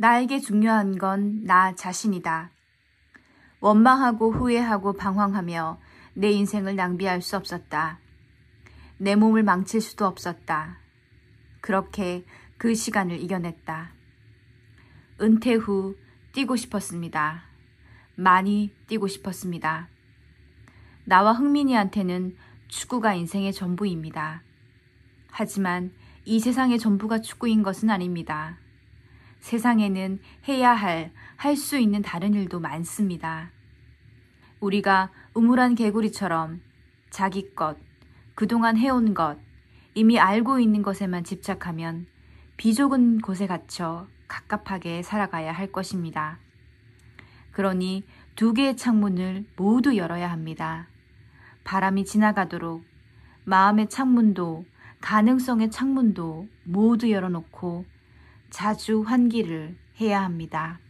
나에게 중요한 건 나 자신이다. 원망하고 후회하고 방황하며 내 인생을 낭비할 수 없었다. 내 몸을 망칠 수도 없었다. 그렇게 그 시간을 이겨냈다. 은퇴 후 뛰고 싶었습니다. 많이 뛰고 싶었습니다. 나와 흥민이한테는 축구가 인생의 전부입니다. 하지만 이 세상의 전부가 축구인 것은 아닙니다. 세상에는 해야 할, 할 수 있는 다른 일도 많습니다. 우리가 우물한 개구리처럼 자기 것, 그동안 해온 것, 이미 알고 있는 것에만 집착하면 비좁은 곳에 갇혀 갑갑하게 살아가야 할 것입니다. 그러니 두 개의 창문을 모두 열어야 합니다. 바람이 지나가도록 마음의 창문도 가능성의 창문도 모두 열어놓고 자주 환기를 해야 합니다.